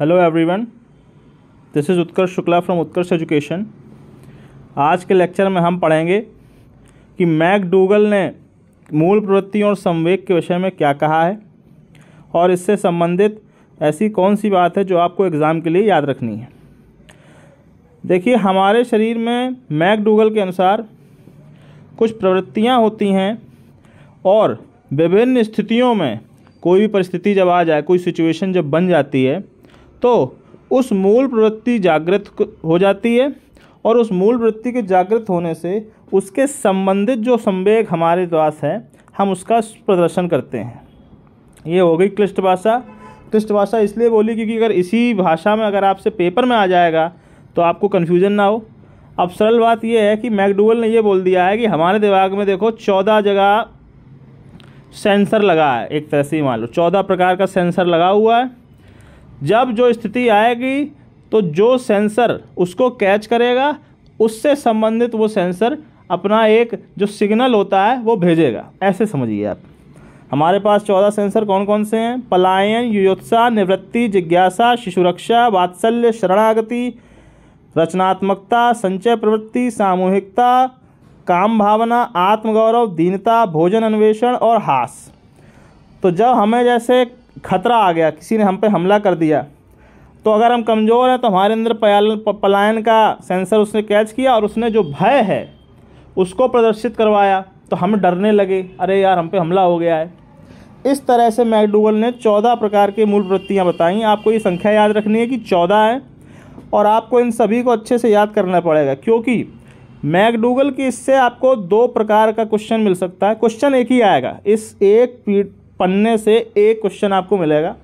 hello everyone this is Utkarsh Shukla from Utkarsh education आज के lecture में हम पढ़ेंगे कि मैक डूगल ने मूल प्रवृत्तियों और संवेग के विषय में क्या कहा है और इससे संबंधित ऐसी कौन सी बात है जो आपको एग्ज़ाम के लिए याद रखनी है देखिए हमारे शरीर में मैक डूगल के अनुसार कुछ प्रवृत्तियाँ होती हैं और विभिन्न स्थितियों में कोई भी परिस्थिति जब आ जाए कोई सिचुएशन जब बन जाती है तो उस मूल प्रवृत्ति जागृत हो जाती है और उस मूल प्रवृत्ति के जागृत होने से उसके संबंधित जो संवेग हमारे पास है हम उसका प्रदर्शन करते हैं ये हो गई क्लिष्ट भाषा क्लिष्ट भाषा इसलिए बोली क्योंकि अगर इसी भाषा में अगर आपसे पेपर में आ जाएगा तो आपको कन्फ्यूजन ना हो अब सरल बात यह है कि मैकडूगल ने यह बोल दिया है कि हमारे दिमाग में देखो चौदह जगह सेंसर लगा है एक तरह से मान लो चौदह प्रकार का सेंसर लगा हुआ है जब जो स्थिति आएगी तो जो सेंसर उसको कैच करेगा उससे संबंधित वो सेंसर अपना एक जो सिग्नल होता है वो भेजेगा ऐसे समझिए आप हमारे पास चौदह सेंसर कौन कौन से हैं पलायन युयोत्साह निवृत्ति जिज्ञासा शिशुरक्षा वात्सल्य शरणागति रचनात्मकता संचय प्रवृत्ति सामूहिकता काम भावना आत्मगौरव दीनता भोजन अन्वेषण और हास तो जब हमें जैसे खतरा आ गया किसी ने हम पे हमला कर दिया तो अगर हम कमज़ोर हैं तो हमारे अंदर पलायन का सेंसर उसने कैच किया और उसने जो भय है उसको प्रदर्शित करवाया तो हम डरने लगे अरे यार हम पे हमला हो गया है इस तरह से मैकडूगल ने चौदह प्रकार की मूल वृत्तियाँ बताई आपको ये संख्या याद रखनी है कि चौदह है और आपको इन सभी को अच्छे से याद करना पड़ेगा क्योंकि मैकडूगल की इससे आपको दो प्रकार का क्वेश्चन मिल सकता है क्वेश्चन एक ही आएगा इस एक पन्ने से एक क्वेश्चन आपको मिलेगा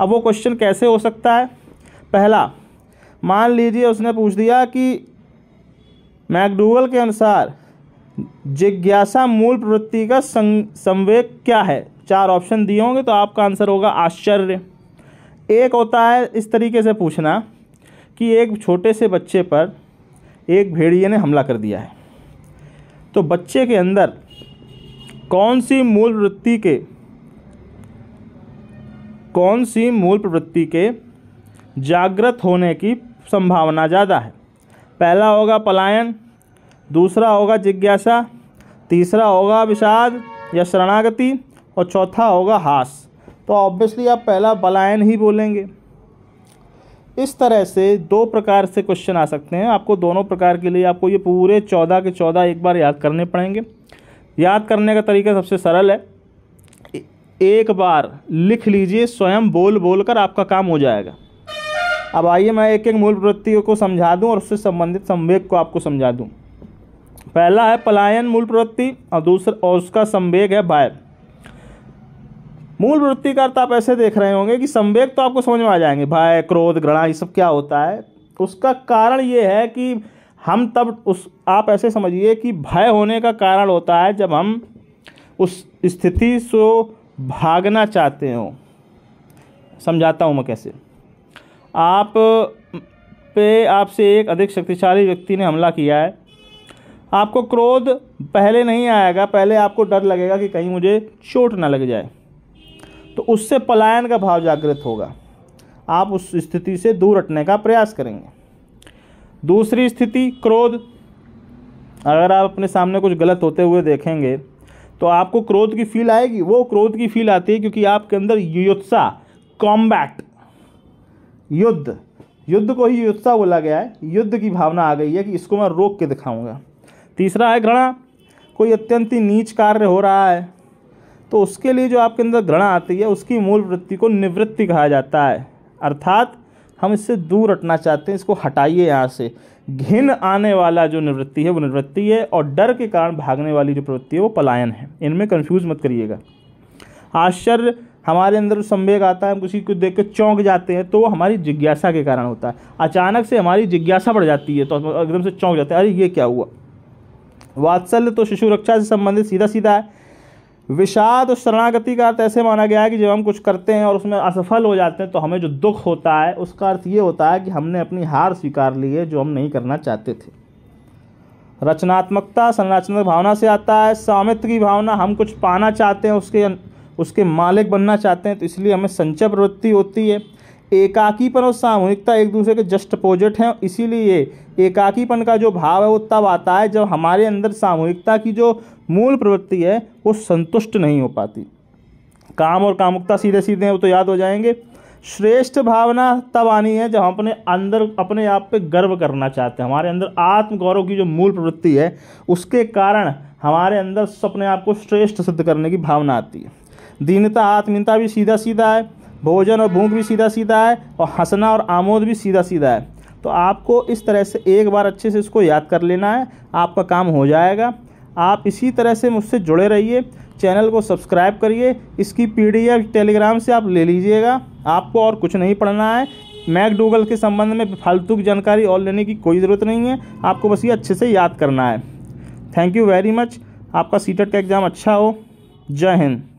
अब वो क्वेश्चन कैसे हो सकता है पहला मान लीजिए उसने पूछ दिया कि मैकडूगल के अनुसार जिज्ञासा मूल प्रवृत्ति का संवेग क्या है चार ऑप्शन दिए होंगे तो आपका आंसर होगा आश्चर्य एक होता है इस तरीके से पूछना कि एक छोटे से बच्चे पर एक भेड़िए ने हमला कर दिया है तो बच्चे के अंदर कौन सी मूल वृत्ति के कौन सी मूल प्रवृत्ति के जागृत होने की संभावना ज़्यादा है पहला होगा पलायन दूसरा होगा जिज्ञासा तीसरा होगा विषाद या शरणागति और चौथा होगा हास तो ऑब्वियसली आप पहला पलायन ही बोलेंगे इस तरह से दो प्रकार से क्वेश्चन आ सकते हैं आपको दोनों प्रकार के लिए आपको ये पूरे चौदह के चौदह एक बार याद करने पड़ेंगे याद करने का तरीका सबसे सरल है एक बार लिख लीजिए स्वयं बोल बोल कर आपका काम हो जाएगा अब आइए मैं एक एक मूल प्रवृत्ति को समझा दूं और उससे संबंधित संवेग को आपको समझा दूं पहला है पलायन मूल प्रवृत्ति और दूसरा और उसका संवेग है भय मूल प्रवृत्ति का अर्थ आप ऐसे देख रहे होंगे कि संवेग तो आपको समझ में आ जाएंगे भय क्रोध घृणा ये सब क्या होता है उसका कारण ये है कि हम तब उस आप ऐसे समझिए कि भय होने का कारण होता है जब हम उस स्थिति से भागना चाहते हो समझाता हूँ मैं कैसे आप पे आपसे एक अधिक शक्तिशाली व्यक्ति ने हमला किया है आपको क्रोध पहले नहीं आएगा पहले आपको डर लगेगा कि कहीं मुझे चोट ना लग जाए तो उससे पलायन का भाव जागृत होगा आप उस स्थिति से दूर हटने का प्रयास करेंगे दूसरी स्थिति क्रोध अगर आप अपने सामने कुछ गलत होते हुए देखेंगे तो आपको क्रोध की फील आएगी वो क्रोध की फील आती है क्योंकि आपके अंदर युत्सा कॉम्बैट युद्ध युद्ध को ही युत्सा बोला गया है युद्ध की भावना आ गई है कि इसको मैं रोक के दिखाऊंगा तीसरा है घृणा कोई अत्यंत ही नीच कार्य हो रहा है तो उसके लिए जो आपके अंदर घृणा आती है उसकी मूल वृत्ति को निवृत्ति कहा जाता है अर्थात हम इससे दूर हटना चाहते हैं इसको हटाइए यहाँ से घिन आने वाला जो निवृत्ति है वो निवृत्ति है और डर के कारण भागने वाली जो प्रवृत्ति है वो पलायन है इनमें कन्फ्यूज मत करिएगा आश्चर्य हमारे अंदर संवेग आता है हम किसी को देख कर चौंक जाते हैं तो वो हमारी जिज्ञासा के कारण होता है अचानक से हमारी जिज्ञासा बढ़ जाती है तो एकदम से चौंक जाते हैं अरे ये क्या हुआ वात्सल्य तो शिशु रक्षा से संबंधित सीधा सीधा है विषाद शरणागति का अर्थ ऐसे माना गया है कि जब हम कुछ करते हैं और उसमें असफल हो जाते हैं तो हमें जो दुख होता है उसका अर्थ ये होता है कि हमने अपनी हार स्वीकार ली है जो हम नहीं करना चाहते थे रचनात्मकता संरचना भावना से आता है स्वामित्व की भावना हम कुछ पाना चाहते हैं उसके उसके मालिक बनना चाहते हैं तो इसलिए हमें संचय प्रवृत्ति होती है एकाकीपन और सामूहिकता एक दूसरे के जस्ट अपोजिट हैं इसीलिए एकाकीपन का जो भाव है वो तब आता है जब हमारे अंदर सामूहिकता की जो मूल प्रवृत्ति है वो संतुष्ट नहीं हो पाती काम और कामुकता सीधे सीधे हैं वो तो याद हो जाएंगे श्रेष्ठ भावना तब आनी है जब हम अपने अंदर अपने आप पे गर्व करना चाहते हैं हमारे अंदर आत्मगौरव की जो मूल प्रवृत्ति है उसके कारण हमारे अंदर अपने आप को श्रेष्ठ सिद्ध करने की भावना आती है दीनता आत्मीनता भी सीधा सीधा है भोजन और भूख भी सीधा सीधा है और हंसना और आमोद भी सीधा सीधा है तो आपको इस तरह से एक बार अच्छे से इसको याद कर लेना है आपका काम हो जाएगा आप इसी तरह से मुझसे जुड़े रहिए चैनल को सब्सक्राइब करिए इसकी पीडीएफ टेलीग्राम से आप ले लीजिएगा आपको और कुछ नहीं पढ़ना है मैकडूगल के संबंध में फालतू की जानकारी और लेने की कोई ज़रूरत नहीं है आपको बस ये अच्छे से याद करना है थैंक यू वेरी मच आपका सीटेट e का एग्ज़ाम अच्छा हो जय हिंद